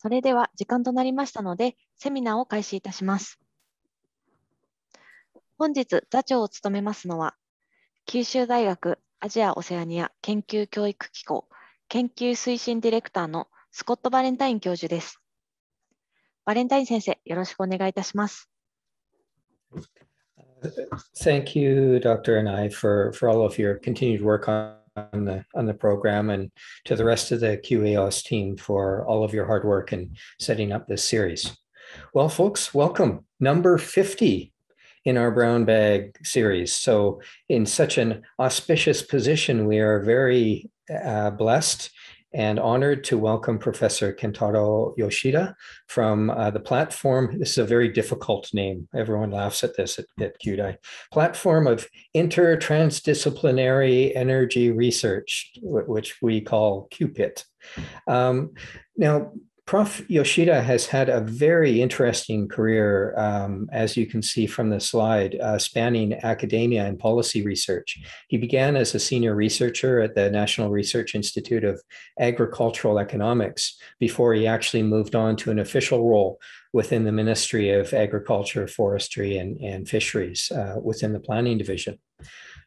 それでは時間となりましたので、セミナーを開始いたします。本日、座長を務めますのは、九州大学アジア・オセアニア研究教育機構研究推進ディレクターのスコット・バレンタイン教授です。バレンタイン先生、よろしくお願いいたします。Thank you, Dr. and I, for, for all of your continued work on the on the program and to the rest of the QAOS team for all of your hard work in setting up this series. Well, folks, welcome. Number 50 in our brown bag series. So, in such an auspicious position, we are very uh, blessed and honored to welcome Professor Kentaro Yoshida from uh, the platform. This is a very difficult name. Everyone laughs at this at, at Platform of Intertransdisciplinary Energy Research, which we call QPIT. Um, now, Prof. Yoshida has had a very interesting career, um, as you can see from the slide, uh, spanning academia and policy research. He began as a senior researcher at the National Research Institute of Agricultural Economics before he actually moved on to an official role within the Ministry of Agriculture, Forestry, and, and Fisheries uh, within the Planning Division.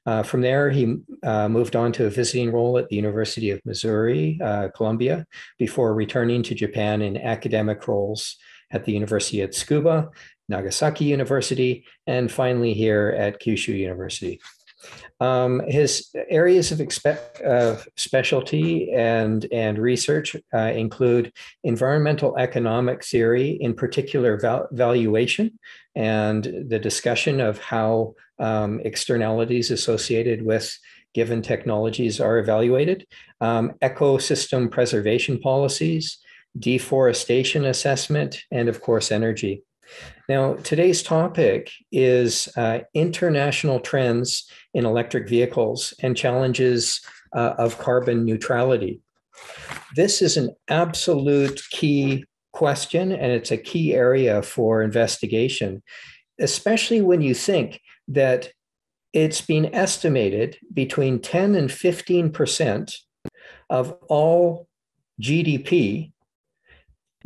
Uh, from there, he uh, moved on to a visiting role at the University of Missouri, uh, Columbia, before returning to Japan in academic roles at the University at Tsukuba, Nagasaki University, and finally here at Kyushu University. Um, his areas of, expe- specialty and, and research uh, include environmental economic theory, in particular val- valuation and the discussion of how um, externalities associated with given technologies are evaluated, um, ecosystem preservation policies, deforestation assessment, and of course, energy. Now, today's topic is uh, international trends in electric vehicles and challenges uh, of carbon neutrality. This is an absolute key question, and it's a key area for investigation, especially when you think that it's been estimated between 10 and 15% of all GDP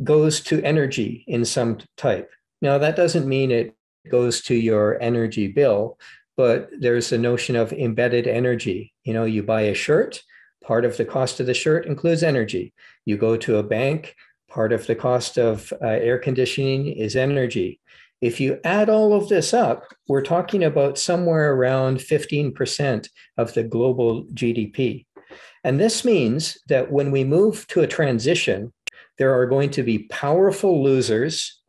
goes to energy in some type. Now, that doesn't mean it goes to your energy bill, but there's a notion of embedded energy. You know, you buy a shirt, part of the cost of the shirt includes energy. You go to a bank, part of the cost of uh, air conditioning is energy. If you add all of this up, we're talking about somewhere around 15% of the global GDP. And this means that when we move to a transition, there are going to be powerful losers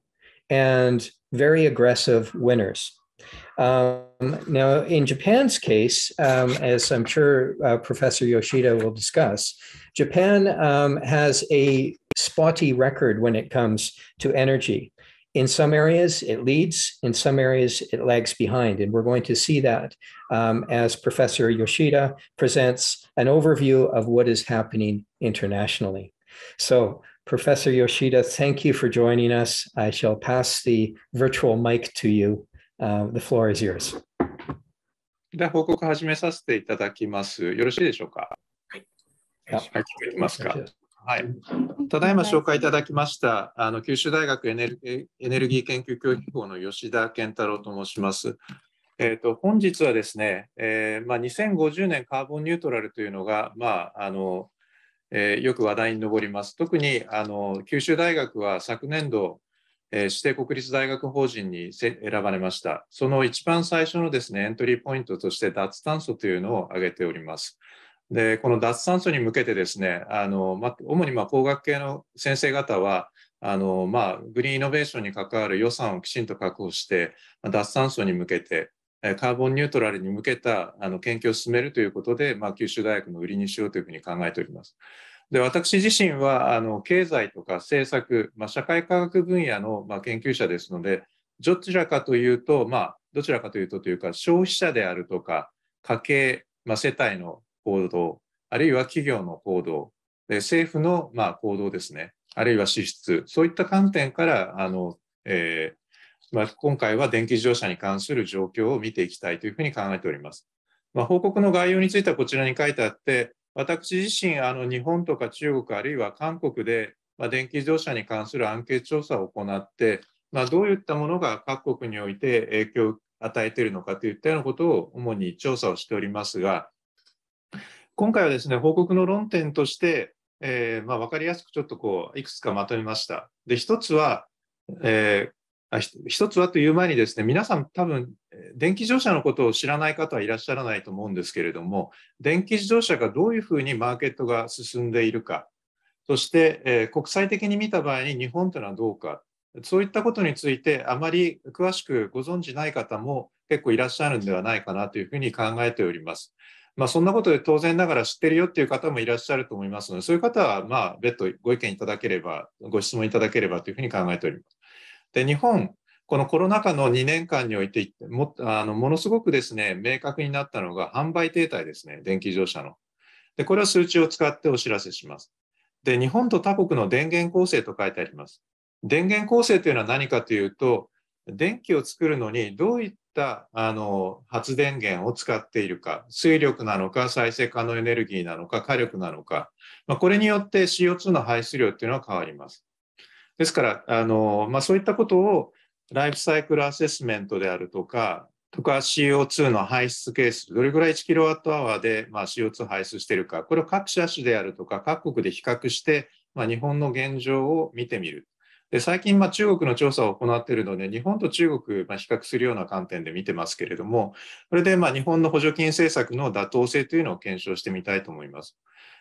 and very aggressive winners. Um, now, in Japan's case, um, as I'm sure uh, Professor Yoshida will discuss, Japan um, has a spotty record when it comes to energy. In some areas, it leads. In some areas, it lags behind. And we're going to see that um, as Professor Yoshida presents an overview of what is happening internationally. So, Professor Yoshida, thank you for joining us. I shall pass the virtual mic to you. Uh, the floor is yours. では報告始めさせていただきます。よろしいでしょうか。はい。はい、聞こえますか。はい、ただいま紹介いただきましたあの九州大学エネルギー研究教育校の吉田健太郎と申します。えーと、本日はですね、えーまあ、2050年カーボンニュートラルというのが、まああのえー、よく話題に上ります。特にあの九州大学は昨年度、えー、指定国立大学法人に選ばれました。その一番最初のですねエントリーポイントとして脱炭素というのを挙げております。で、この脱炭素に向けてですね、あの、ま、主にま工学系の先生方は、あの、まあ、グリーンイノベーションに関わる予算をきちんと確保して、脱炭素に向けて、カーボンニュートラルに向けたあの研究を進めるということで、まあ、九州大学の売りにしようというふうに考えております。で私自身はあの経済とか政策、まあ、社会科学分野の、まあ、研究者ですので、どちらかというと、まあ、どちらかというとというか、消費者であるとか、家計、まあ、世帯の行動、あるいは企業の行動、政府のまあ行動ですね、あるいは支出、そういった観点から、あのえー、まあ、今回は電気自動車に関する状況を見ていきたいというふうに考えております。まあ、報告の概要についてはこちらに書いてあって、私自身、あの日本とか中国、あるいは韓国で、まあ、電気自動車に関するアンケート調査を行って、まあ、どういったものが各国において影響を与えているのかといったようなことを主に調査をしておりますが、今回はですね、報告の論点として、えー、まあ、分かりやすくちょっとこう、いくつかまとめました。で、一つは、えー、一つはという前にですね、皆さん多分、電気自動車のことを知らない方はいらっしゃらないと思うんですけれども、電気自動車がどういうふうにマーケットが進んでいるか、そして、えー、国際的に見た場合に日本というのはどうか、そういったことについてあまり詳しくご存じない方も結構いらっしゃるんではないかなというふうに考えております。まあ、そんなことで当然ながら知ってるよっていう方もいらっしゃると思いますので、そういう方は、まあ、別途ご意見いただければ、ご質問いただければというふうに考えております。で、日本、このコロナ禍の2年間においても、あのものすごくですね、明確になったのが販売停滞ですね、電気自動車の。で、これは数値を使ってお知らせします。で、日本と他国の電源構成と書いてあります。電源構成というのは何かというと、電気を作るのにどういったあの発電源を使っているか、水力なのか、再生可能エネルギーなのか、火力なのか、まあ、これによって CO2 の排出量っていうのは変わります。ですから、あのまあ、そういったことをライフサイクルアセスメントであるとか、とか CO2 の排出係数、どれぐらい1キロワットアワーでま CO2 排出しているか、これを各車種であるとか、各国で比較して、まあ、日本の現状を見てみる。で最近、中国の調査を行っているので、日本と中国、比較するような観点で見てますけれども、これで、まあ、日本の補助金政策の妥当性というのを検証してみたいと思います。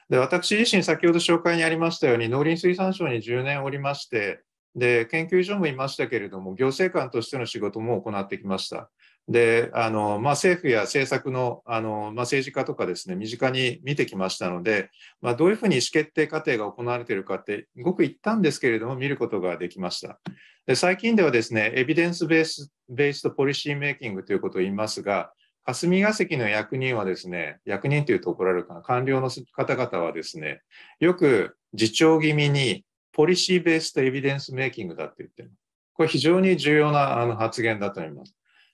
で私自身、先ほど紹介にありましたように、農林水産省に10年おりまして、で研究所もいましたけれども、行政官としての仕事も行ってきました。であのまあ、政府や政策のあの、まあ、政治家とかですね身近に見てきましたので、まあ、どういうふうに意思決定過程が行われているかってごく一んですけれども見ることができましたで最近ではですねエビデンスベースベースとポリシーメイキングということを言いますが霞が関の役人はですね役人というと怒られるかな官僚の方々はですねよく自重気味にポリシーベースとエビデンスメイキングだって言ってるこれ非常に重要なあの発言だと思います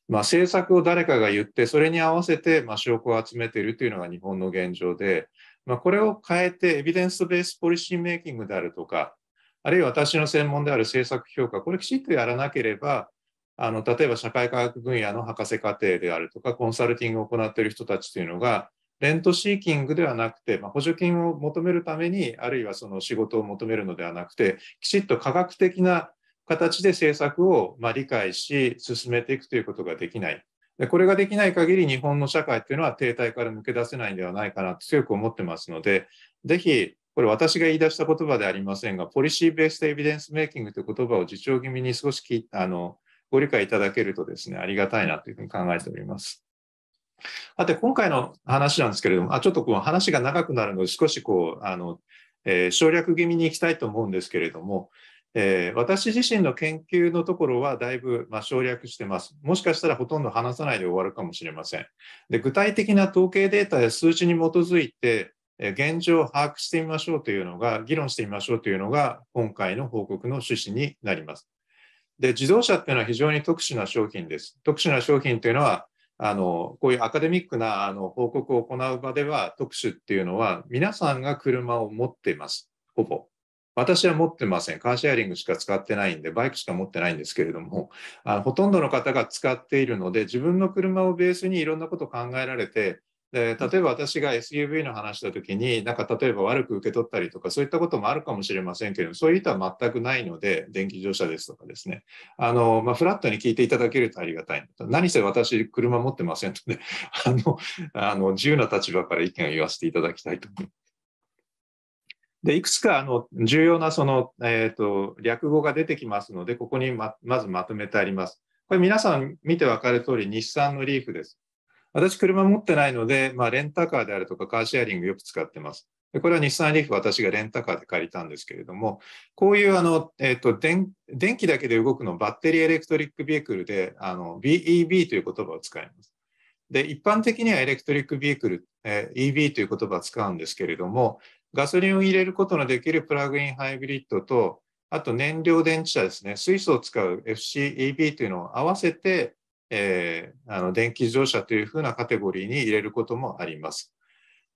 まあ、政策を誰かが言って、それに合わせて、まあ、証拠を集めているというのが日本の現状で、まあ、これを変えて、エビデンスベースポリシーメイキングであるとか、あるいは私の専門である政策評価、これきちっとやらなければ、あの例えば社会科学分野の博士課程であるとか、コンサルティングを行っている人たちというのが、レントシーキングではなくて、まあ、補助金を求めるために、あるいはその仕事を求めるのではなくて、きちっと科学的な形で政策をま理解し、進めていくということができない。でこれができない限り、日本の社会というのは停滞から抜け出せないんではないかなと強く思ってますので、ぜひ、これ私が言い出した言葉ではありませんが、ポリシーベースでエビデンスメイキングという言葉を自重気味に少しあのご理解いただけるとですね、ありがたいなというふうに考えております。さて、今回の話なんですけれども、あちょっとこう話が長くなるので、少しこう、あの、えー、省略気味にいきたいと思うんですけれども、えー、私自身の研究のところはだいぶ、まあ、省略してます。もしかしたらほとんど話さないで終わるかもしれません。で具体的な統計データや数値に基づいて、え現状を把握してみましょうというのが、議論してみましょうというのが、今回の報告の趣旨になります。で自動車っていうのは非常に特殊な商品です。特殊な商品というのは、あのこういうアカデミックなあの報告を行う場では特殊っていうのは皆さんが車を持っていますほぼ私は持ってません。カーシェアリングしか使ってないんで、バイクしか持ってないんですけれども、あのほとんどの方が使っているので、自分の車をベースにいろんなこと考えられて、で例えば私が SUV の話した時に、なんか例えば悪く受け取ったりとか、そういったこともあるかもしれませんけれども、そういう意図は全くないので、電気自動車ですとかですね、あのまあ、フラットに聞いていただけるとありがたい。何せ私、車持ってませんので、あの、あの自由な立場から意見を言わせていただきたいと思います。でいくつかあの重要なその、えーと、略語が出てきますので、ここにままずまとめてあります。これ皆さん見てわかる通り、日産のリーフです。私、車持ってないので、まあ、レンタカーであるとかカーシェアリングよく使ってます。でこれは日産リーフ、私がレンタカーで借りたんですけれども、こういうあの、えーと、電気だけで動くのバッテリーエレクトリックビークルであの BEB という言葉を使います。で一般的にはエレクトリックビークル、えー、EB という言葉を使うんですけれども、ガソリンを入れることのできるプラグインハイブリッドと、あと燃料電池車ですね、水素を使う f c e b というのを合わせて、えー、あの電気自動車というふうなカテゴリーに入れることもあります。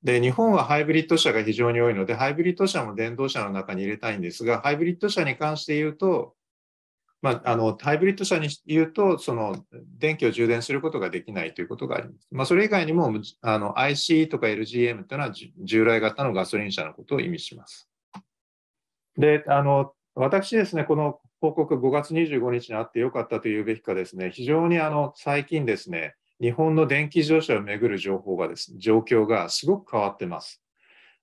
で日本はハイブリッド車が非常に多いので、ハイブリッド車も電動車の中に入れたいんですが、ハイブリッド車に関して言うと、まあ、あのハイブリッド車に言うと、その電気を充電することができないということがあります。まあ、それ以外にもあの IC とか LGM というのは従来型のガソリン車のことを意味します。で、あの私ですね、この報告5月25日にあってよかったというべきかですね、非常にあの最近ですね、日本の電気自動車をめぐる情報がです、ね、状況がすごく変わってます。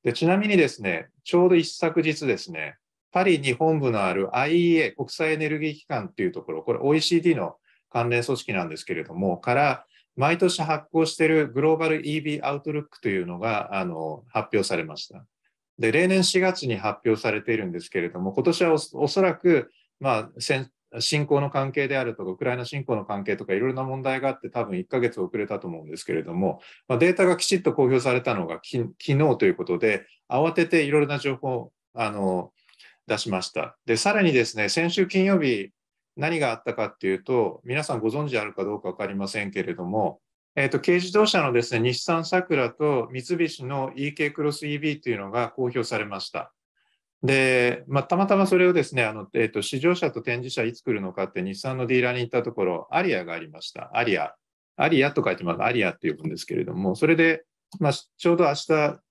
でちなみにですね、ちょうど一昨日ですね、パリに本部のある IEA、国際エネルギー機関というところ、これ OECD の関連組織なんですけれども、から毎年発行しているグローバル EV アウトルックというのがあの発表されました。で、例年4月に発表されているんですけれども、今年はおそらく、まあ、侵攻の関係であるとか、ウクライナ侵攻の関係とか、いろいろな問題があって、多分1ヶ月遅れたと思うんですけれども、まあ、データがきちっと公表されたのがき昨日ということで、慌てていろいろな情報、あの、出しました。で、さらにですね、先週金曜日、何があったかっていうと、皆さんご存知あるかどうか分かりませんけれども、えーと、軽自動車のですね、日産サクラと三菱の EK クロス EV というのが公表されました。で、まあ、たまたまそれをですね、あのえーと、と試乗車と展示車いつ来るのかって日産のディーラーに行ったところ、アリアがありました。アリア。アリアと書いてます。アリアって呼ぶんですけれども、それで、まあ、ちょうど明日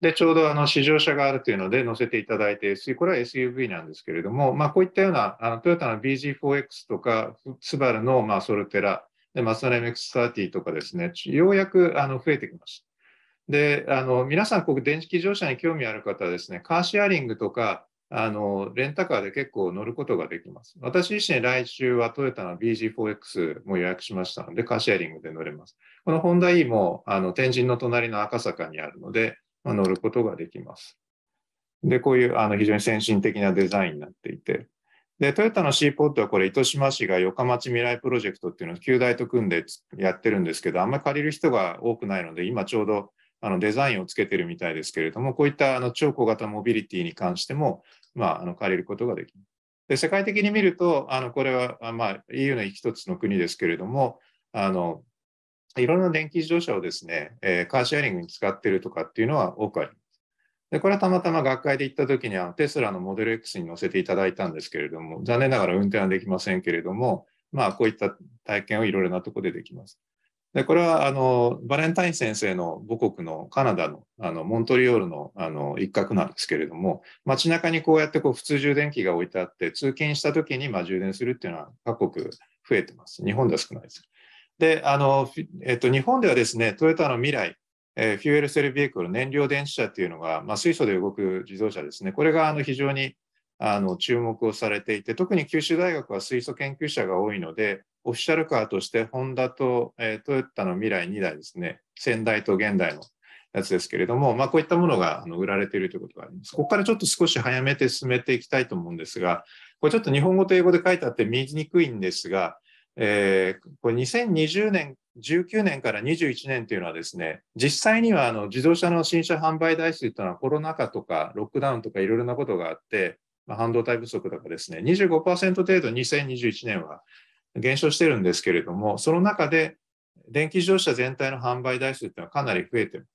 で、ちょうどあの試乗車があるというので乗せていただいてこれは SUV なんですけれども、まあ、こういったようなあのトヨタの BG4X とか、スバルのまあソルテラ、でマツダの MX30 とかですね、ようやくあの増えてきました。で、あの皆さん、こ電気自動車に興味ある方はですね、カーシェアリングとか、あのレンタカーで結構乗ることができます。私自身、来週はトヨタの BG4X も予約しましたので、カーシェアリングで乗れます。このホンダ E もあの天神の隣の赤坂にあるので、乗ることができます。で、こういうあの非常に先進的なデザインになっていて、で、トヨタの C ポートはこれ、糸島市が横町未来プロジェクトっていうのを旧大と組んでやってるんですけど、あんまり借りる人が多くないので、今ちょうどあのデザインをつけてるみたいですけれども、こういったあの超小型モビリティに関しても、まあ、あの借りることができる。で、世界的に見ると、あのこれは、まあ、EU の一つの国ですけれども、あのいろんな電気自動車をですね、えー、カーシェアリングに使ってるとかっていうのは多くあります。で、これはたまたま学会で行った時にあのテスラのモデル X に乗せていただいたんですけれども、残念ながら運転はできませんけれども、まあこういった体験をいろいろなとこでできます。で、これはあの、バレンタイン先生の母国のカナダのあのモントリオールのあの一角なんですけれども、街中にこうやってこう普通充電器が置いてあって、通勤した時にま充電するっていうのは各国増えてます。日本では少ないです。で、あの、えっと、日本ではですね、トヨタの未来、えー、フューエルセルビークル、燃料電池車っていうのが、まあ、水素で動く自動車ですね、これがあの非常にあの注目をされていて、特に九州大学は水素研究者が多いので、オフィシャルカーとしてホンダと、えー、トヨタの未来2台ですね、先代と現代のやつですけれども、まあ、こういったものがあの売られているということがあります。ここからちょっと少し早めて進めていきたいと思うんですが、これちょっと日本語と英語で書いてあって見えにくいんですが、えー、これ2020年、19年から21年というのはですね、実際にはあの自動車の新車販売台数というのはコロナ禍とかロックダウンとかいろいろなことがあって、まあ、半導体不足とかですね、25%程度2021年は減少してるんですけれども、その中で電気自動車全体の販売台数というのはかなり増えてる。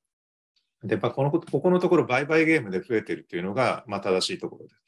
で、まあ、このここのところ売買ゲームで増えてるというのが、まあ、正しいところです。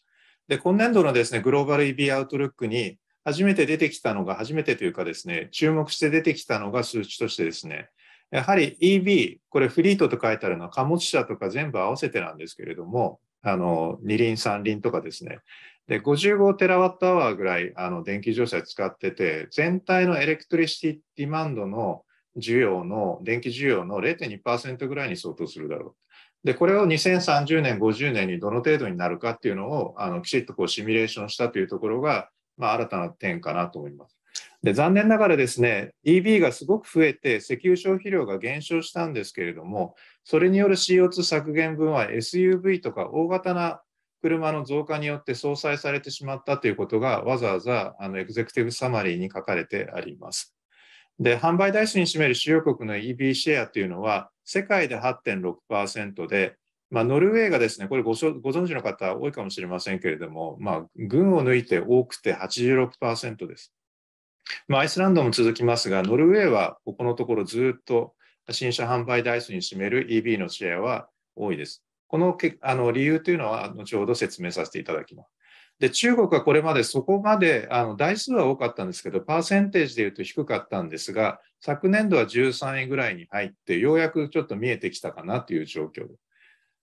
で、今年度のですね、グローバル EV アウトルックに、初めて出てきたのが、初めてというかですね、注目して出てきたのが数値としてですね、やはり EV、これフリートと書いてあるのは貨物車とか全部合わせてなんですけれども、あの、二輪三輪とかですね。で、55テラワットアワーぐらい、あの、電気乗車使ってて、全体のエレクトリシティディマンドの需要の、電気需要の0.2%ぐらいに相当するだろう。で、これを2030年、50年にどの程度になるかっていうのを、あの、きちっとこうシミュレーションしたというところが、まあ、新たな点かなと思います。で残念ながらですね EV がすごく増えて石油消費量が減少したんですけれどもそれによる CO2 削減分は SUV とか大型な車の増加によって相殺されてしまったということがわざわざあのエグゼクティブサマリーに書かれてあります。で販売台数に占める主要国の EV シェアというのは世界で8.6%でまあ、ノルウェーがですね、これご存知の方多いかもしれませんけれども、まあ、軍を抜いて多くて86%です。まあ、アイスランドも続きますが、ノルウェーはここのところずっと新車販売台数に占める EV のシェアは多いです。このけあの理由というのは後ほど説明させていただきます。で中国はこれまでそこまであの台数は多かったんですけど、パーセンテージでいうと低かったんですが、昨年度は13位ぐらいに入って、ようやくちょっと見えてきたかなという状況です。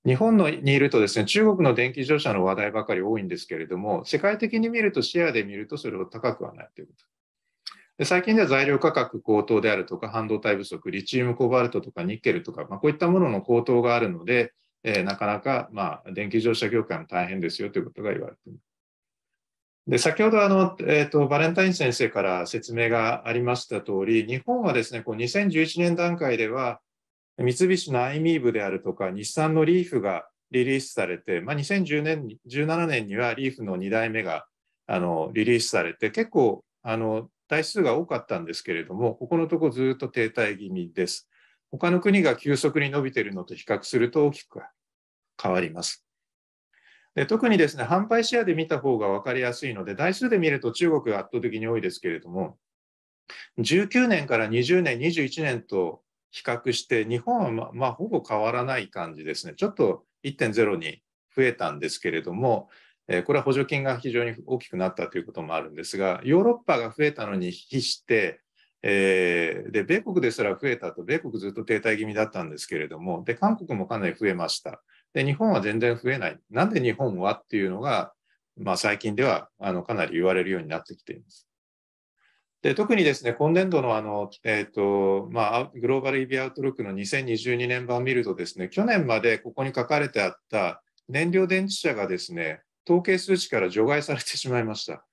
日本のにいるとですね、中国の電気自動車の話題ばかり多いんですけれども、世界的に見ると、シェアで見るとそれほど高くはないということ。で最近では材料価格高騰であるとか、半導体不足、リチウムコバルトとかニッケルとか、まあ、こういったものの高騰があるので、えー、なかなか、まあ、電気自動車業界も大変ですよということが言われています。で先ほどあの、えーと、バレンタイン先生から説明がありました通り、日本はですね、こう2011年段階では、三菱のアイミーブであるとか、日産のリーフがリリースされて、まあ、2017年年にはリーフの2代目があのリリースされて、結構あの台数が多かったんですけれども、ここのとこずっと停滞気味です。他の国が急速に伸びているのと比較すると大きく変わります。で特にですね、販売シェアで見た方が分かりやすいので、台数で見ると中国が圧倒的に多いですけれども、19年から20年、21年と比較して、日本はま、まあ、ほぼ変わらない感じですね。ちょっと1.0に増えたんですけれども、えー、これは補助金が非常に大きくなったということもあるんですが、ヨーロッパが増えたのに比して、えー、で米国ですら増えたと、米国ずっと停滞気味だったんですけれども、で韓国もかなり増えました。で日本は全然増えない。なんで日本はっていうのが、まあ、最近ではあのかなり言われるようになってきています。で特にですね、今年度のあの、えー、と、まあ、グローバル EV アウトロックの2022年版を見るとですね、去年までここに書かれてあった燃料電池車がですね、統計数値から除外されてしまいました。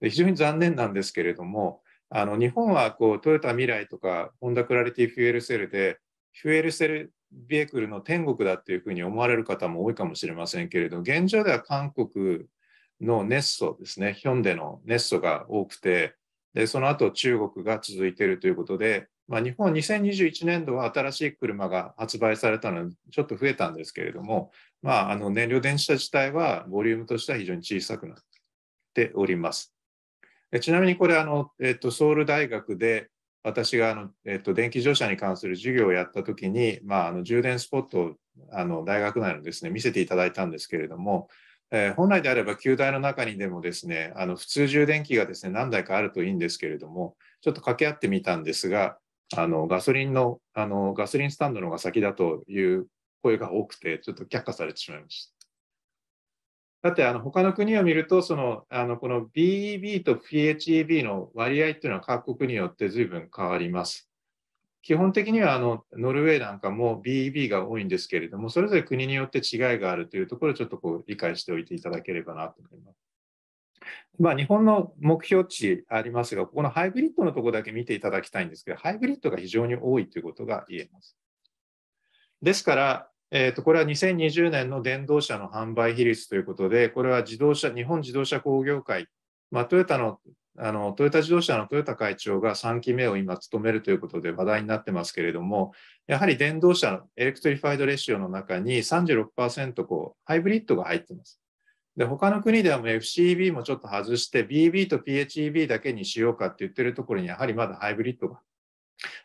で非常に残念なんですけれども、あの日本はこうトヨタ未来とかホンダクラリティフュエルセルで、フュエルセルビエクルの天国だっていうふうに思われる方も多いかもしれませんけれど、現状では韓国のネッソですね、ヒョンデのネッソが多くて、で、その後中国が続いているということで、まあ、日本2021年度は新しい車が発売されたので、ちょっと増えたんですけれども、まあ、あの燃料電池車自体はボリュームとしては非常に小さくなっております。ちなみにこれあの、えっと、ソウル大学で私があの、えっと、電気乗車に関する授業をやったときに、まあ、あの充電スポットをあの大学内のですね見せていただいたんですけれども、えー、本来であれば、球体の中にでもですね、あの普通充電器がですね、何台かあるといいんですけれども、ちょっと掛け合ってみたんですが、あのガソリンの、あのガソリンスタンドの方が先だという声が多くて、ちょっと却下されてしまいました。だってあの他の国を見ると、そのあのこの BEB と PHEB の割合っていうのは各国によって随分変わります。基本的にはあのノルウェーなんかも BEB が多いんですけれども、それぞれ国によって違いがあるというところをちょっとこう理解しておいていただければなと思います。まあ、日本の目標値ありますが、ここのハイブリッドのところだけ見ていただきたいんですけど、ハイブリッドが非常に多いということが言えます。ですから、えー、とこれは2020年の電動車の販売比率ということで、これは自動車日本自動車工業会まあ、トヨタのあのトヨタ自動車の豊田会長が3期目を今務めるということで話題になってますけれども、やはり電動車、エレクトリファイドレシオの中に36%こうハイブリッドが入ってます。で他の国ではもう FCEB もちょっと外して BB と PHEB だけにしようかって言ってるところにやはりまだハイブリッドが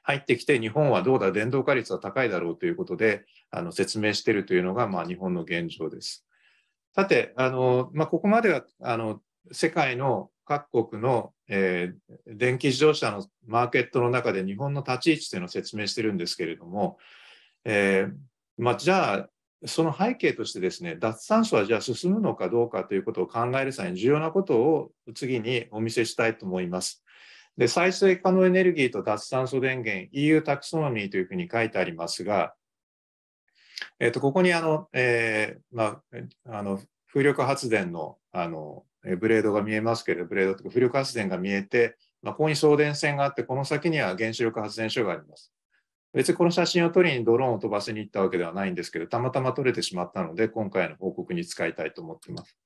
入ってきて日本はどうだ電動化率は高いだろうということであの説明しているというのがまあ日本の現状です。さてあの、まあ、ここまではあの世界の各国の、えー、電気自動車のマーケットの中で日本の立ち位置というのを説明してるんですけれども、えー、まあ、じゃあその背景としてですね脱炭素はじゃあ進むのかどうかということを考える際に重要なことを次にお見せしたいと思います。で再生可能エネルギーと脱炭素電源 EU タクソノミーというふうに書いてありますが、えー、とここにあの、えー、まあ、あの風力発電のあのブレードが見えますけれど、ブレードとか浮力発電が見えて、まあ、ここに送電線があって、この先には原子力発電所があります。別にこの写真を撮りにドローンを飛ばしに行ったわけではないんですけど、たまたま撮れてしまったので、今回の報告に使いたいと思っています。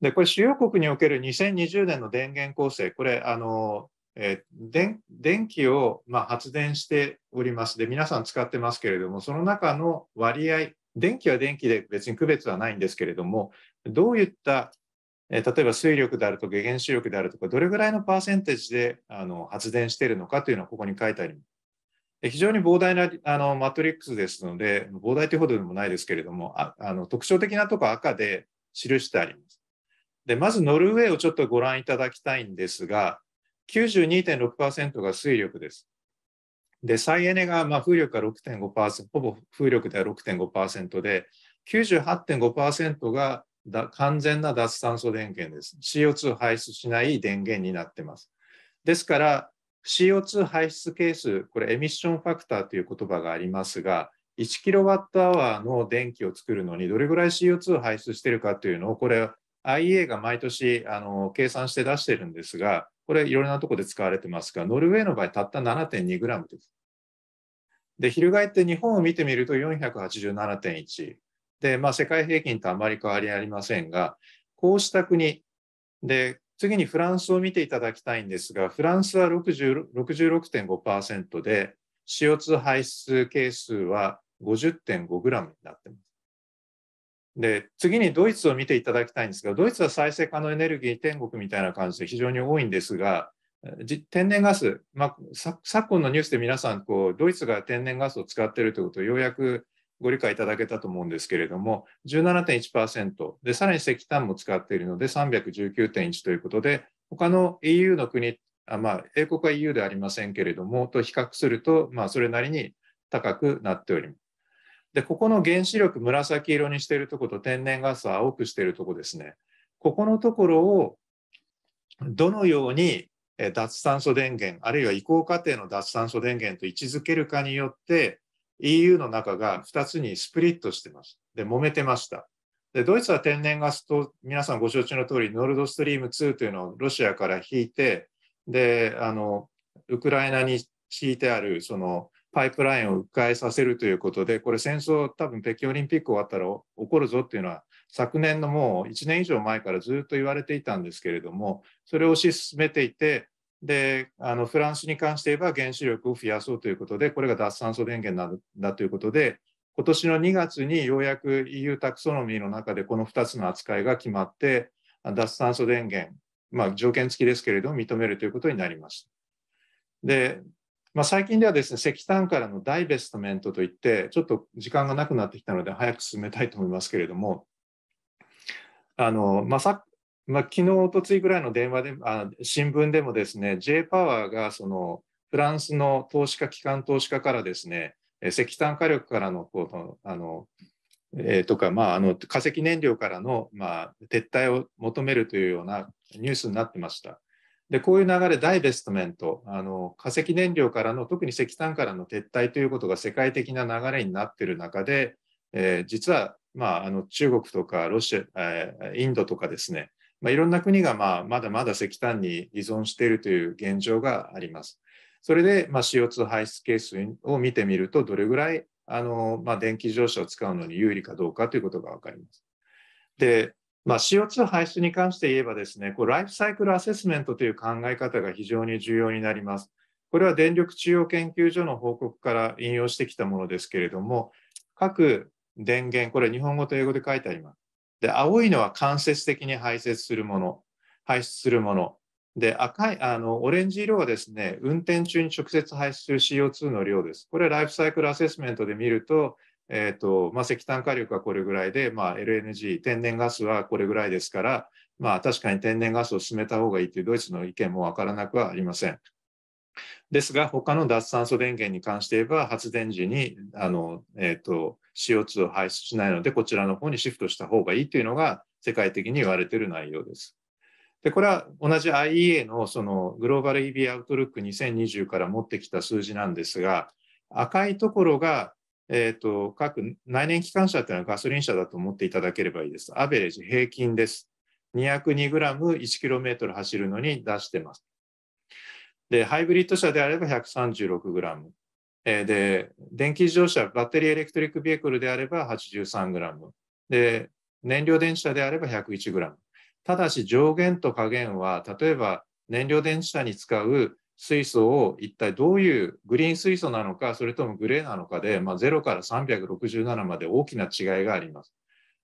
で、これ、主要国における2020年の電源構成、これ、あの、え電気を、まあ、発電しております。で、皆さん使ってますけれども、その中の割合、電気は電気で別に区別はないんですけれども、どういった例えば水力であるとか原子力であるとか、どれぐらいのパーセンテージであの発電しているのかというのはここに書いてあります。非常に膨大なあのマトリックスですので、膨大というほどでもないですけれども、ああの特徴的なとこ赤で記してあります。で、まずノルウェーをちょっとご覧いただきたいんですが、92.6%が水力です。で、再エネが、まあ、風力が6.5%、ほぼ風力では6.5%で、98.5%がだ完全な脱炭素電源です。CO2 排出しない電源になってます。ですから CO2 排出係数、これエミッションファクターという言葉がありますが、1キロワットアワーの電気を作るのにどれぐらい CO2 排出してるかというのをこれ IEA が毎年あの計算して出してるんですが、これいろんなところで使われてますが、ノルウェーの場合たった 7.2g です。で、翻って日本を見てみると487.1。で、まあ、世界平均とあまり変わりありませんが、こうした国で、次にフランスを見ていただきたいんですが、フランスは66.5%で、CO2 排出係数は50.5グラムになっています。で、次にドイツを見ていただきたいんですが、ドイツは再生可能エネルギー天国みたいな感じで非常に多いんですが、天然ガス、まあ、昨今のニュースで皆さんこう、ドイツが天然ガスを使っているということをようやくご理解いただけたと思うんですけれども、17.1%で、さらに石炭も使っているので、319.1ということで、他の EU の国、あまあ、英国は EU ではありませんけれども、と比較すると、まあ、それなりに高くなっております。で、ここの原子力紫色にしているとこと天然ガスを青くしているとこですね。ここのところをどのように脱炭素電源、あるいは移行過程の脱炭素電源と位置づけるかによって、EU の中が2つにスプリットしてます。で、揉めてました。で、ドイツは天然ガスと、皆さんご承知の通り、ノルドストリーム2というのをロシアから引いて、で、あの、ウクライナに引いてある、その、パイプラインを迂回させるということで、これ戦争、多分北京オリンピック終わったら起こるぞっていうのは、昨年のもう1年以上前からずっと言われていたんですけれども、それを推し進めていて、であのフランスに関して言えば原子力を増やそうということでこれが脱炭素電源なんだということで今年の2月にようやく EU タクソノミーの中でこの2つの扱いが決まって脱炭素電源、まあ、条件付きですけれども認めるということになりますでまあ、最近ではですね石炭からのダイベストメントといってちょっと時間がなくなってきたので早く進めたいと思いますけれどもあの、まあ、さまあ、昨日、おとついぐらいの電話であ新聞でもですね J パワーがそのフランスの投資家、機関投資家からですね石炭火力からのあの、えー、とか、まあ、あの化石燃料からの、まあ、撤退を求めるというようなニュースになってました。でこういう流れ、ダイベストメントあの、化石燃料からの、特に石炭からの撤退ということが世界的な流れになっている中で、えー、実は、まあ、あの中国とかロシア、インドとかですね、まあ、いろんな国がまあまだまだ石炭に依存しているという現状があります。それでま CO2 排出係数を見てみると、どれぐらいあのまあ電気自動車を使うのに有利かどうかということが分かります。で、まあ、CO2 排出に関して言えばですね、こうライフサイクルアセスメントという考え方が非常に重要になります。これは電力中央研究所の報告から引用してきたものですけれども、各電源、これ日本語と英語で書いてあります。で、青いのは間接的に排泄するもの、排出するもの。で、赤い、あの、オレンジ色はですね、運転中に直接排出する CO2 の量です。これはライフサイクルアセスメントで見ると、えっ、ー、と、まあ、石炭火力はこれぐらいで、まあ、LNG、天然ガスはこれぐらいですから、まあ、確かに天然ガスを進めた方がいいというドイツの意見もわからなくはありません。ですが、他の脱炭素電源に関して言えば、発電時に、あの、えっ、ー、と、CO2 を排出しないので、こちらの方にシフトした方がいいというのが世界的に言われている内容です。で、これは同じ IEA のそのグローバル EV アウトルック2020から持ってきた数字なんですが、赤いところが、えっ、ー、と、各内燃機関車というのはガソリン車だと思っていただければいいです。アベレージ平均です。202g1km 走るのに出してます。で、ハイブリッド車であれば 136g。で、電気自動車、バッテリーエレクトリックビークルであれば 83g。で、燃料電池車であれば 101g。ただし上限と下限は、例えば燃料電池車に使う水素を一体どういうグリーン水素なのか、それともグレーなのかで、まあ、0から367まで大きな違いがあります。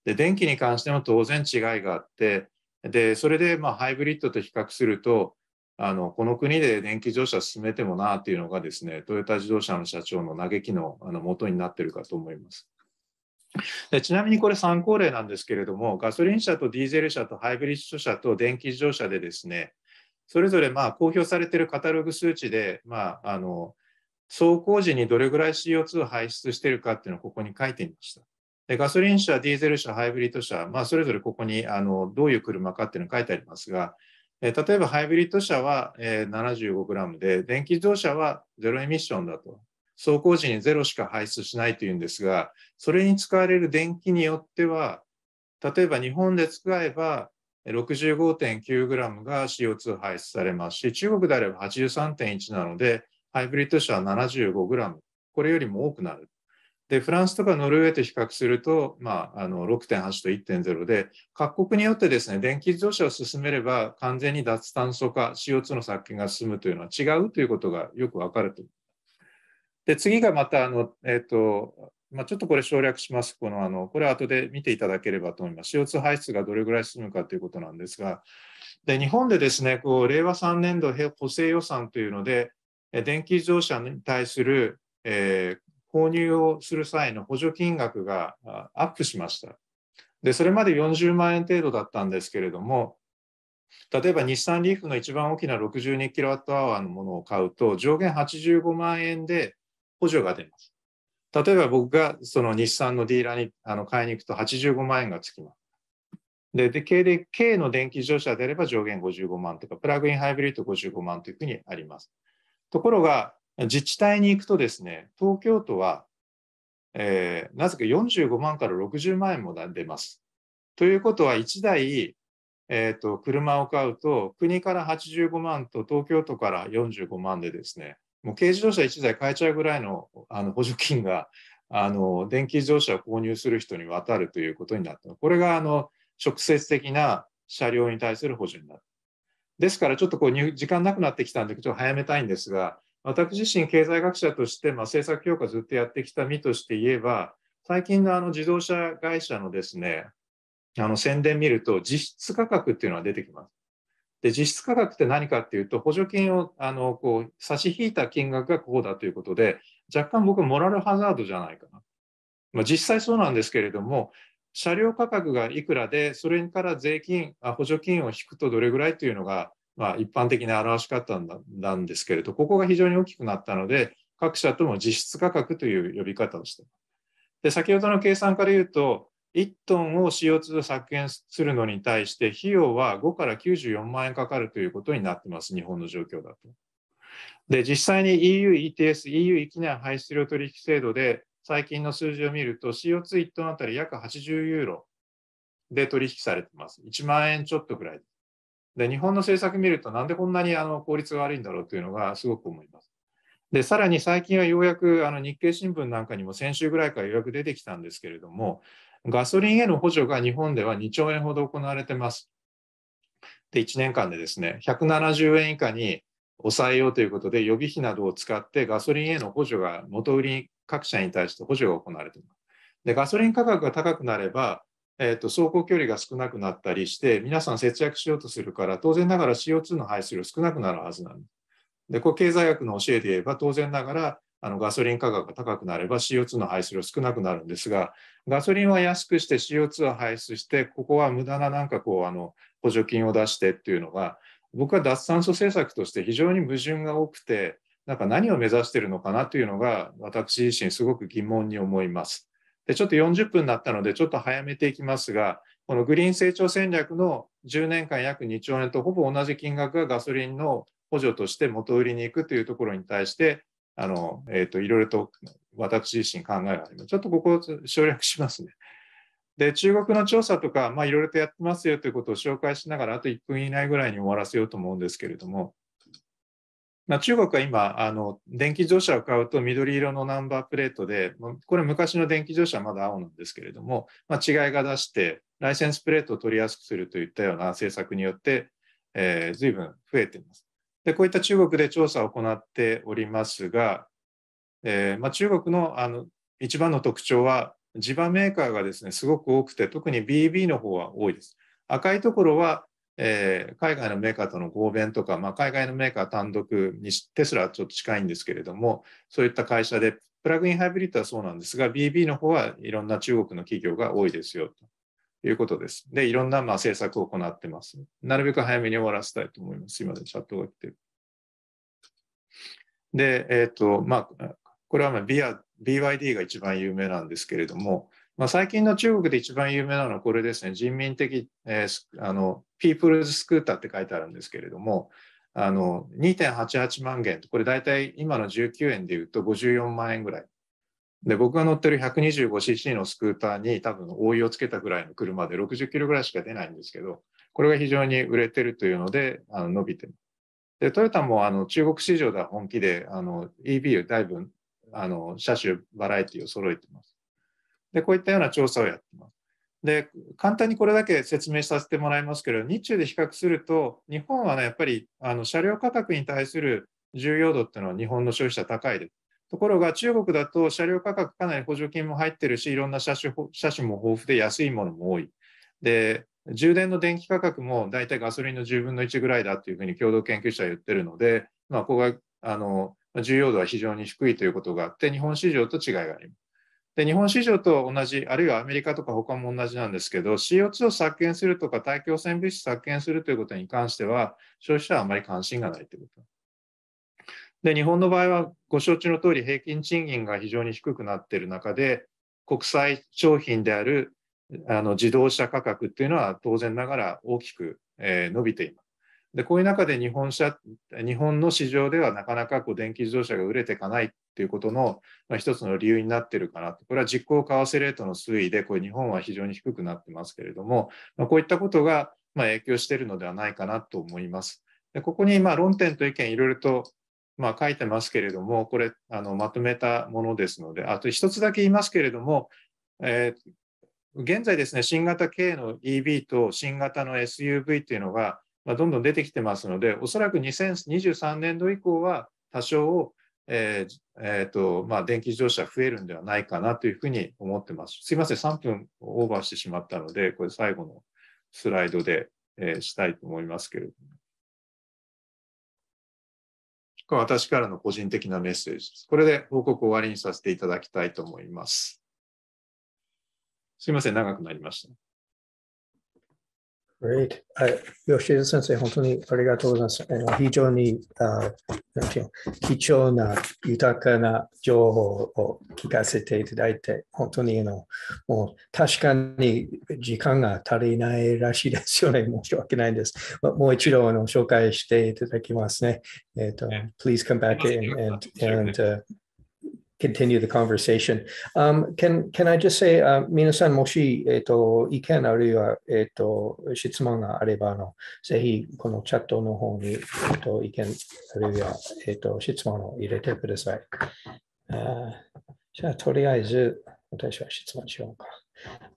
で、電気に関しても当然違いがあって、で、それでまあハイブリッドと比較すると、あのこの国で電気自動車進めてもなっていうのがですね、トヨタ自動車の社長の嘆きのあの元になってるかと思います。でちなみにこれ参考例なんですけれども、ガソリン車とディーゼル車とハイブリッド車と電気自動車でですね、それぞれまあ公表されているカタログ数値で、まあ、あの走行時にどれぐらい CO2 を排出しているかっていうのをここに書いてみました。でガソリン車、ディーゼル車、ハイブリッド車、まあ、それぞれここにあのどういう車かっていうのを書いてありますが、え例えばハイブリッド車は、え 75g で、電気自動車はゼロエミッションだと。走行時にゼロしか排出しないというんですが、それに使われる電気によっては、例えば日本で使えば 65.9g が CO2 排出されますし、中国であれば83.1なので、ハイブリッド車は 75g、これよりも多くなる。で、フランスとかノルウェーと比較すると、まあ、あの、6.8と1.0で、各国によってですね、電気自動車を進めれば完全に脱炭素化、CO2 の削減が進むというのは違うということがよくわかると。で、次がまた、あの、えっ、ー、と、まあ、ちょっとこれ省略します。この、あの、これは後で見ていただければと思います。CO2 排出がどれぐらい進むかということなんですが、で、日本でですね、こう、令和3年度補正予算というので、電気自動車に対する、えー、購入をする際の補助金額がアップしました。で、それまで40万円程度だったんですけれども、例えば日産リーフの一番大きな 62kWh のものを買うと、上限85万円で補助が出ます。例えば僕がその日産のディーラーにあの買いに行くと85万円がつきます。で、で軽で軽の電気自動車であれば上限55万とか、プラグインハイブリッド55万というふうにあります。ところが、自治体に行くとですね、東京都は、えー、なぜか45万から60万円も出ます。ということは、1台、えーと、車を買うと、国から85万と東京都から45万でですね、もう軽自動車1台買えちゃうぐらいのあの補助金があの電気自動車を購入する人に渡るということになった。これがあの直接的な車両に対する補助になる。ですから、ちょっとこう時間なくなってきたんで、ちょっと早めたいんですが、私自身経済学者として、まあ、政策評価ずっとやってきた身として言えば、最近のあの自動車会社のですね、あの宣伝見ると、実質価格っていうのが出てきます。で、実質価格って何かっていうと、補助金をあのこう差し引いた金額がこうだということで、若干僕、モラルハザードじゃないかな。まあ、実際そうなんですけれども、車両価格がいくらで、それから税金、補助金を引くとどれぐらいというのが、まあ、一般的な表し方なんですけれど、ここが非常に大きくなったので、各社とも実質価格という呼び方をしてます。で、先ほどの計算から言うと、1トンを CO2 削減するのに対して、費用は5から94万円かかるということになってます、日本の状況だと。で、実際に EU ETS、EU 域内排出量取引制度で、最近の数字を見ると、CO2 1トンあたり約80ユーロで取引されてます。1万円ちょっとぐらい。で、日本の政策見ると、なんでこんなにあの効率が悪いんだろうというのがすごく思います。で、さらに最近はようやくあの日経新聞なんかにも先週ぐらいからようやく出てきたんですけれども、ガソリンへの補助が日本では2兆円ほど行われてます。で、1年間でですね、170円以下に抑えようということで、予備費などを使ってガソリンへの補助が元売り各社に対して補助が行われています。で、ガソリン価格が高くなれば、えーと、走行距離が少なくなったりして、皆さん節約しようとするから、当然ながら CO2 の排出量少なくなるはずなんです。で、これ経済学の教えで言えば、当然ながらあのガソリン価格が高くなれば CO2 の排出量少なくなるんですが、ガソリンは安くして CO2 を排出して、ここは無駄ななんかこう、あの補助金を出してっていうのが、僕は脱炭素政策として非常に矛盾が多くて、なんか何を目指してるのかなというのが、私自身すごく疑問に思います。で、ちょっと40分だったので、ちょっと早めていきますが、このグリーン成長戦略の10年間約2兆円とほぼ同じ金額がガソリンの補助として元売りに行くというところに対して、あの、えっ、ー、と、いろいろと私自身考えがあります。ちょっとここ省略しますね。で、中国の調査とか、まあ、いろいろとやってますよということを紹介しながら、あと1分以内ぐらいに終わらせようと思うんですけれども、中国は今、あの電気自動車を買うと緑色のナンバープレートで、これ昔の電気自動車はまだ青なんですけれども、まあ、違いが出して、ライセンスプレートを取りやすくするといったような政策によって、えい随分増えています。で、こういった中国で調査を行っておりますが、えー、まあ、中国のあの一番の特徴は、地場メーカーがですね、すごく多くて、特に b b の方は多いです。赤いところはえー、海外のメーカーとの合弁とか、まあ、海外のメーカー単独にテスラはちょっと近いんですけれども、そういった会社で、プラグインハイブリッドはそうなんですが、BB の方はいろんな中国の企業が多いですよということです。で、いろんなまあ政策を行ってます。なるべく早めに終わらせたいと思います。今でチャットが来てる。で、えっ、ー、と、まあ、これはまあ BYD が一番有名なんですけれども、まあ、最近の中国で一番有名なのはこれですね、人民的、えー、あのピープルズスクーターって書いてあるんですけれども、2.88万元、これ大体今の19円でいうと54万円ぐらい。で、僕が乗ってる 125cc のスクーターに多分覆いをつけたぐらいの車で60キロぐらいしか出ないんですけど、これが非常に売れてるというので、あの伸びてる。で、トヨタもあの中国市場では本気であの EV をだいぶあの車種バラエティを揃えてます。で、こういったような調査をやってます。で、簡単にこれだけ説明させてもらいますけど、日中で比較すると、日本はね、やっぱりあの車両価格に対する重要度っていうのは日本の消費者高いです。ところが中国だと車両価格かなり補助金も入ってるし、いろんな車種車種も豊富で安いものも多い。で、充電の電気価格も大体ガソリンの10分の1ぐらいだというふうに共同研究者は言ってるので、まあ、ここがあの重要度は非常に低いということがあって、日本市場と違いがあります。で日本市場と同じ、あるいはアメリカとか他も同じなんですけど、CO2 を削減するとか大気汚染物質削減するということに関しては、消費者はあまり関心がないということ。で、日本の場合はご承知の通り平均賃金が非常に低くなっている中で、国際商品であるあの自動車価格っていうのは当然ながら大きく、え伸びています。でこういう中で日本車日本の市場ではなかなかこう電気自動車が売れていかないっていうことの、まあ、一つの理由になってるかなとこれは実行為替レートの推移でこれ日本は非常に低くなってますけれども、まあ、こういったことがま影響しているのではないかなと思います。でここにま論点と意見いろいろとま書いてますけれどもこれあのまとめたものですのであと1つだけ言いますけれども、えー、現在ですね新型 K の EV と新型の SUV というのがまあ、どんどん出てきてますので、おそらく2023年度以降は多少、えーえーとまあ、電気自動車増えるんではないかなというふうに思ってます。すいません、3分オーバーしてしまったので、これ最後のスライドで、えー、したいと思いますけれども。これ私からの個人的なメッセージです。これで報告を終わりにさせていただきたいと思います。すいません、長くなりました。Great. はい。吉田先生、本当にありがとうございます。あの非常にあなんていう貴重な、豊かな情報を聞かせていただいて、本当にあのもう確かに時間が足りないらしいですよね。申し訳ないです。まあ、もう一度あの紹介していただきますね。えっ、ー、と、Please come back in and, and、uh, continue the conversation. Um, can, can I just say, uh, 皆さんもし、えー、と意見あるいは、えー、と質問があればの、ぜひこのチャットの方に、えー、と意見あるいは、えー、と質問を入れてください。あじゃあ、とりあえず私は質問しようか。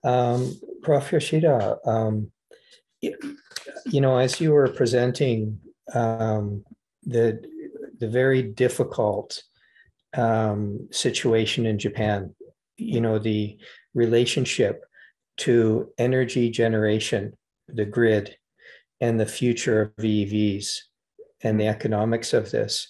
Um, uh, Prof. Yoshida, um, you know, as you were presenting um, the, the very difficult um, situation in Japan. You know, the relationship to energy generation, the grid, and the future of EVs and the economics of this.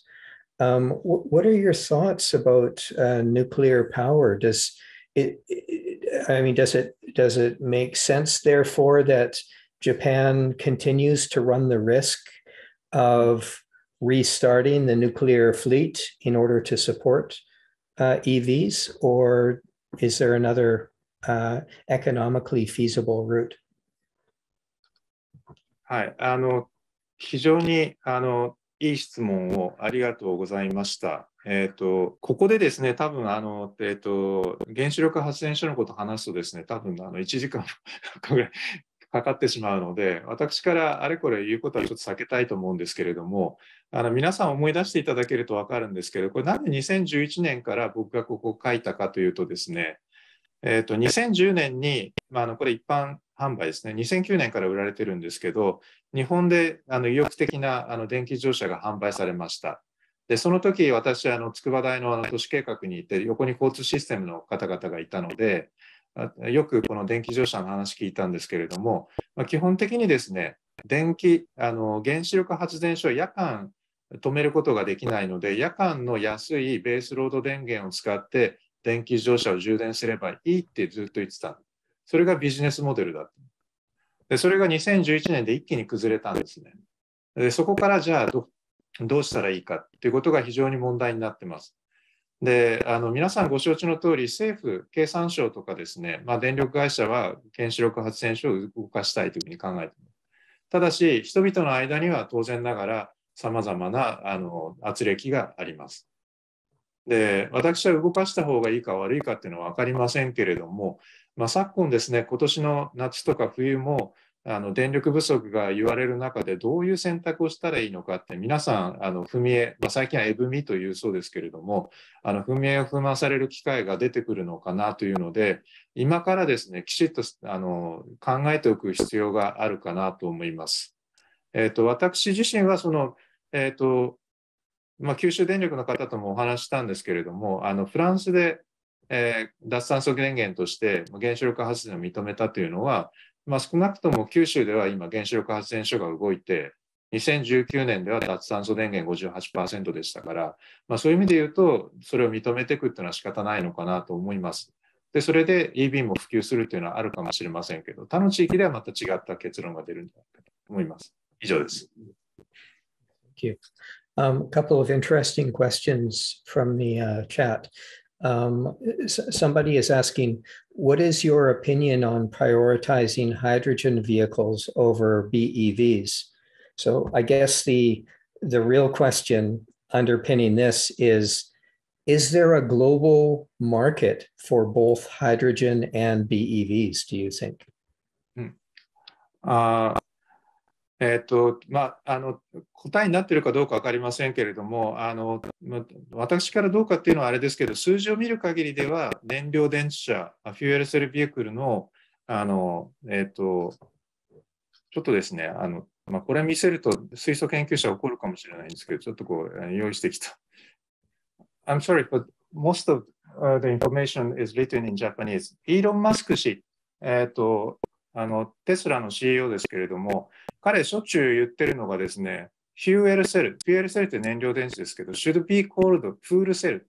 Um, what are your thoughts about uh, nuclear power? Does it, it, I mean, does it does it make sense, therefore, that Japan continues to run the risk of restarting the nuclear fleet in order to support uh, EVs, or is there another uh, economically feasible route? はい、あの非常にあのいい質問をありがとうございました。えーと、ここでですね、多分あの、えーと、と原子力発電所のことを話すとですね、多分あの1時間ぐらいかかってしまうので、私からあれこれ言うことはちょっと避けたいと思うんですけれども、あの皆さん思い出していただけると分かるんですけど、これなんで2011年から僕がここを書いたかというとですね、えー、と2010年に、まあ、あのこれ一般販売ですね、2009年から売られてるんですけど、日本であの意欲的なあの電気自動車が販売されました。で、その時私、あの、筑波大のあの都市計画にいて、横に交通システムの方々がいたので、よくこの電気自動車の話聞いたんですけれども、まあ、基本的にですね、電気、あの原子力発電所を夜間止めることができないので、夜間の安いベースロード電源を使って電気自動車を充電すればいいってずっと言ってた。それがビジネスモデルだっで、それが2011年で一気に崩れたんですね。でそこからじゃあどどうしたらいいかっていうことが非常に問題になってます。であの皆さんご承知の通り、政府、経産省とかですね、まあ、電力会社は原子力発電所を動かしたいというふうに考えています。ただし、人々の間には当然ながら、さまざまなあの圧力があります。で、私は動かした方がいいか悪いかっていうのは分かりませんけれども、まあ、昨今ですね、今年の夏とか冬も、あの電力不足が言われる中でどういう選択をしたらいいのかって皆さんあの踏み絵、まあ、最近は絵踏みというそうですけれどもあの踏み絵を踏まされる機会が出てくるのかなというので今からですねきちっとあの考えておく必要があるかなと思います。えーと、と私自身はその、えーとまあ、九州電力の方ともお話したんですけれどもあのフランスでえー、脱炭素電源として原子力発電を認めたというのは、まあ、少なくとも九州では今、原子力発電所が動いて、2019年では脱炭素電源58%でしたから、まあ、そういう意味で言うと、それを認めていくというのは仕方ないのかなと思います。で、それで EV も普及するというのはあるかもしれませんけど、他の地域ではまた違った結論が出るんじゃないかと思います。以上です。Thank you. Um, couple of interesting questions from the uh, chat. Um, somebody is asking, what is your opinion on prioritizing hydrogen vehicles over BEVs? So I guess the the real question underpinning this is, is there a global market for both hydrogen and BEVs? Do you think? Hmm. Uh, えっ、ー、とまあ、あの答えになってるかどうか分かりませんけれどもあの、私からどうかっていうのはあれですけど、数字を見る限りでは、燃料電池車、フュエルセルビークルの、あのえっ、ー、とちょっとですね、あのまあ、これ見せると水素研究者怒るかもしれないんですけど、ちょっとこう用意してきた。I'm sorry, but most of the information is written in Japanese. イーロン・マスク氏、えっ、ー、とあの、テスラの CEO ですけれども、彼しょっちゅう言ってるのがですね、フューエルセル、フューエルセルって燃料電池ですけど、should be called fuel cell,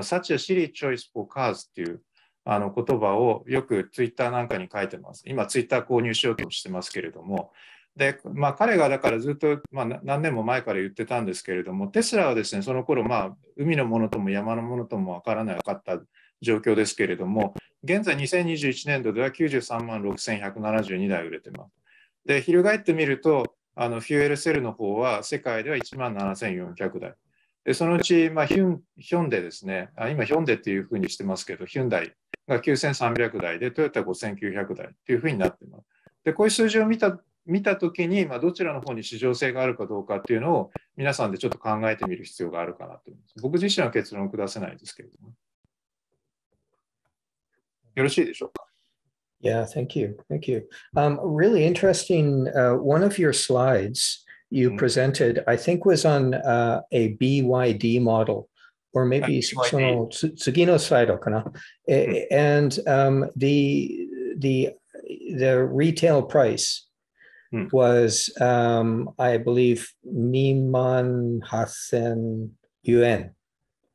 such a silly choice for cars っていうあの言葉をよくツイッターなんかに書いてます。今ツイッター購入しようとしてますけれども、で、まあ彼がだからずっと、まあ、何年も前から言ってたんですけれども、テスラはですね、その頃、まあ海のものとも山のものともわからなかった状況ですけれども、現在2021年度では93万6172台売れてます。で、翻ってみると、あのフュエルセルの方は世界では1万7400台。で、そのうち、まあ、ヒュンヒョンデですねあ、今ヒョンデっていうふうにしてますけど、ヒュンダイが9300台で、トヨタ5900台っていうふうになってます。で、こういう数字を見た見たときに、まあ、どちらの方に市場性があるかどうかっていうのを皆さんでちょっと考えてみる必要があるかなと思います。僕自身は結論を下せないですけれども。よろしいでしょうか。Yeah, thank you. Thank you. Um, really interesting. Uh, one of your slides you mm-hmm. presented, I think, was on uh, a BYD model, or maybe Tsugino Saito. Mm-hmm. And um, the, the, the retail price mm-hmm. was, um, I believe, Niman Hasen Yuan.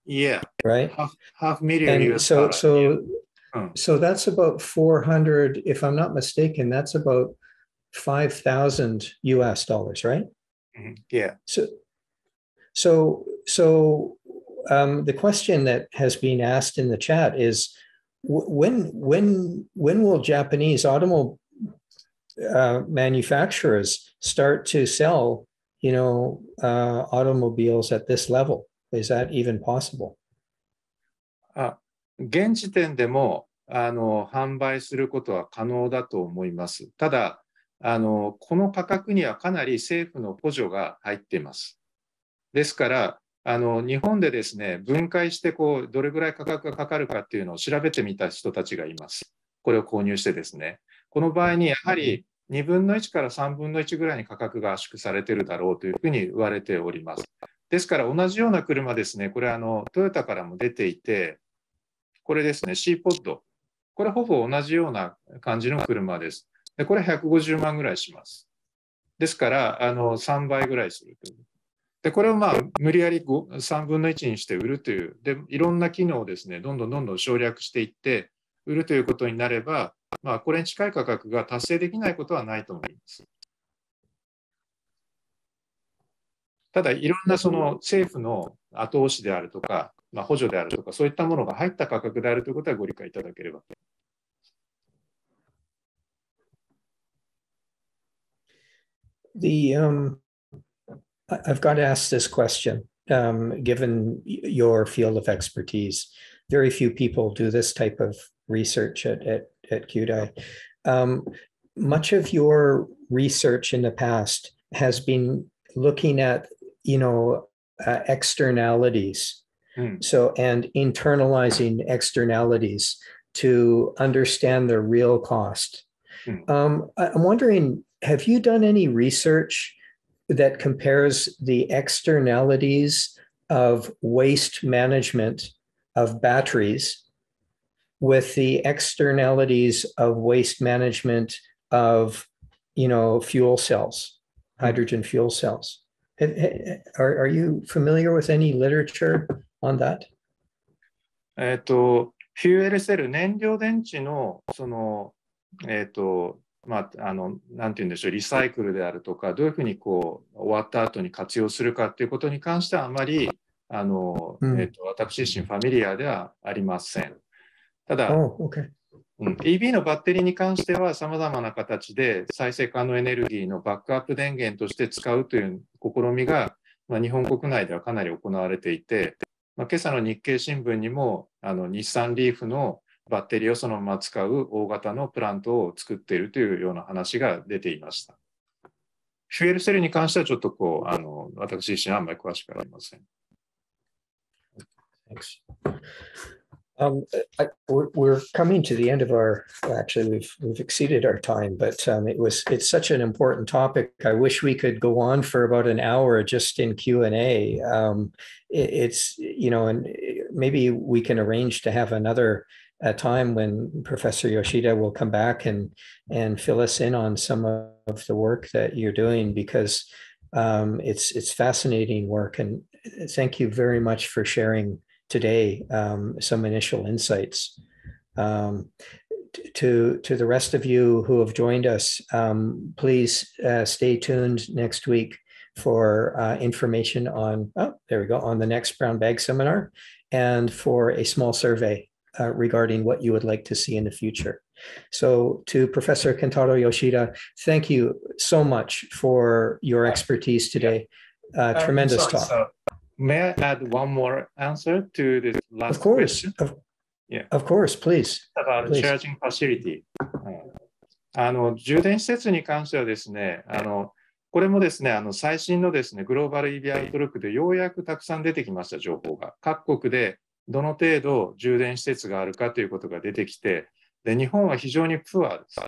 Yeah. Right? Half, half million. And US so, so yeah so that's about 400, if I'm not mistaken, that's about 5,000 US dollars, right? Mm-hmm. Yeah. So, so, so um, the question that has been asked in the chat is when, when, when will Japanese automobile uh, manufacturers start to sell, you know, uh, automobiles at this level? Is that even possible? Uh, 現時点でもあの販売することは可能だと思います。ただあの、この価格にはかなり政府の補助が入っています。ですから、あの日本でですね分解してこうどれぐらい価格がかかるかっていうのを調べてみた人たちがいます。これを購入してですね。この場合にやはり2分の1から3分の1ぐらいに価格が圧縮されているだろうというふうに言われております。ですから同じような車ですね、これあのトヨタからも出ていて、これですね、c ポッド。これほぼ同じような感じの車です。でこれ150万ぐらいします。ですから、あの3倍ぐらいするという。で、これをまあ、無理やり3分の1にして売るという、で、いろんな機能をですね、どんどんどんどん省略していって、売るということになれば、まあ、これに近い価格が達成できないことはないと思います。ただ、いろんなその政府の後押しであるとか、まあ、補助であるとか、そういったものが入った価格であるということはご理解いただければと。The, um, I've got asked this question, um, given your field of expertise. Very few people do this type of research at, at, at CUDI. Um, much of your research in the past has been looking at, you know, uh, externalities Mm. So, and internalizing externalities to understand the real cost. Mm. Um, I'm wondering, have you done any research that compares the externalities of waste management of batteries with the externalities of waste management of you know fuel cells mm. hydrogen fuel cells are, are you familiar with any literature on that? えっと、フューエルセル、燃料電池の、その、えっ、ー、と、まあ、あの、なんていうんでしょう、リサイクルであるとか、どういうふうにこう、終わった後に活用するかということに関しては、あまり、あの、うん、えっ、と、私自身、ファミリアではありません。ただ、oh, okay. うん、EV のバッテリーに関しては、さまざまな形で再生可能エネルギーのバックアップ電源として使うという試みが、まあ、日本国内ではかなり行われていて、まあ、今朝の日経新聞にもあの日産リーフのバッテリーをそのまま使う大型のプラントを作っているというような話が出ていました。フュエルセルに関してはちょっとこうあの私自身はあんまり詳しくありません。Um, I, we're, we're, coming to the end of our. Actually, we've we've exceeded our time, but um, it was it's such an important topic. I wish we could go on for about an hour just in Q and A. Um, it, it's you know, and eh, maybe we can arrange to have another a uh, time when Professor Yoshida will come back and and fill us in on some of the work that you're doing because um, it's it's fascinating work. And eh, thank you very much for sharing today um, some initial insights. Um, to to the rest of you who have joined us, um, please uh, stay tuned next week for uh, information on oh there we go on the next brown bag seminar, and for a small survey uh, regarding what you would like to see in the future. So to Professor Kentaro Yoshida, thank you so much for your expertise today. Uh, uh, tremendous talk. may I add one more answer to this last of course. question? Of, yeah. of course, please. だから、please. charging facility、あの。充電施設に関してはですね、あのこれもですね、あの最新のですねグローバル EV i トルクでようやくたくさん出てきました、情報が。各国でどの程度充電施設があるかということが出てきて、で日本は非常にプアです。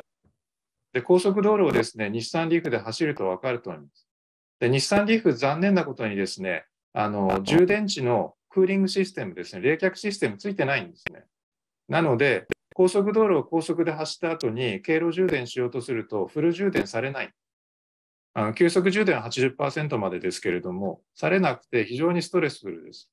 で高速道路をですね日産リーフで走ると分かると思います。で日産リーフ、残念なことにですね、あの充電池のクーリングシステムですね、冷却システムついてないんですね。なので、高速道路を高速で走った後に経路充電しようとすると、フル充電されない。あの急速充電は80%までですけれども、されなくて非常にストレスフルです。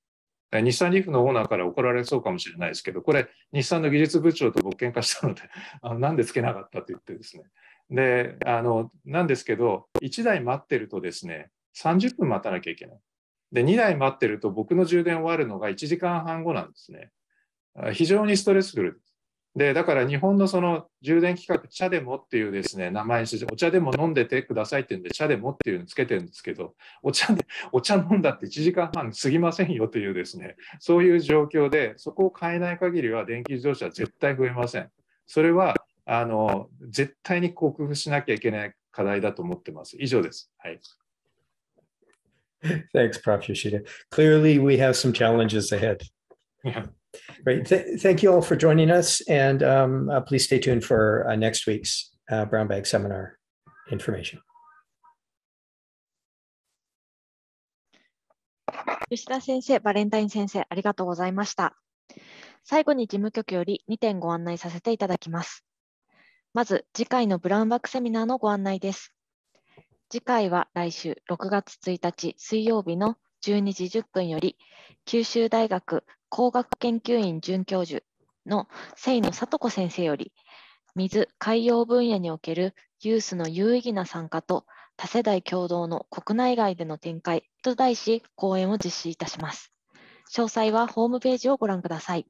日産リーフのオーナーから怒られそうかもしれないですけど、これ、日産の技術部長と僕、喧嘩したので、あのなんでつけなかったと言ってですね。で、あの、なんですけど、1台待ってるとですね、30分待たなきゃいけない。で、2台待ってると僕の充電終わるのが1時間半後なんですね。非常にストレスフルです。で、だから日本のその充電規格、茶でもっていうですね、名前にして、お茶でも飲んでてくださいって言うんで、茶でもっていうのつけてるんですけど、お茶で、お茶飲んだって1時間半過ぎませんよというですね、そういう状況で、そこを変えない限りは電気自動車は絶対増えません。それは、あの、絶対に克服しなきゃいけない課題だと思ってます。以上です。はい。Thanks, Prof. Yoshida. Clearly, we have some challenges ahead. Yeah. Great. Th thank you all for joining us. And um, uh, please stay tuned for uh, next week's uh, Brown Bag Seminar information. information. 吉田先生、バレンタイン先生、ありがとうございました。最後に事務局より2点ご案内させていただきます。まず、次回のブラウンバックセミナーのご案内です。次回は来週6月1日水曜日の12時10分より九州大学工学研究院准教授の清野聡子先生より水・海洋分野におけるユースの有意義な参加と多世代共同の国内外での展開と題し講演を実施いたします。詳細はホームページをご覧ください。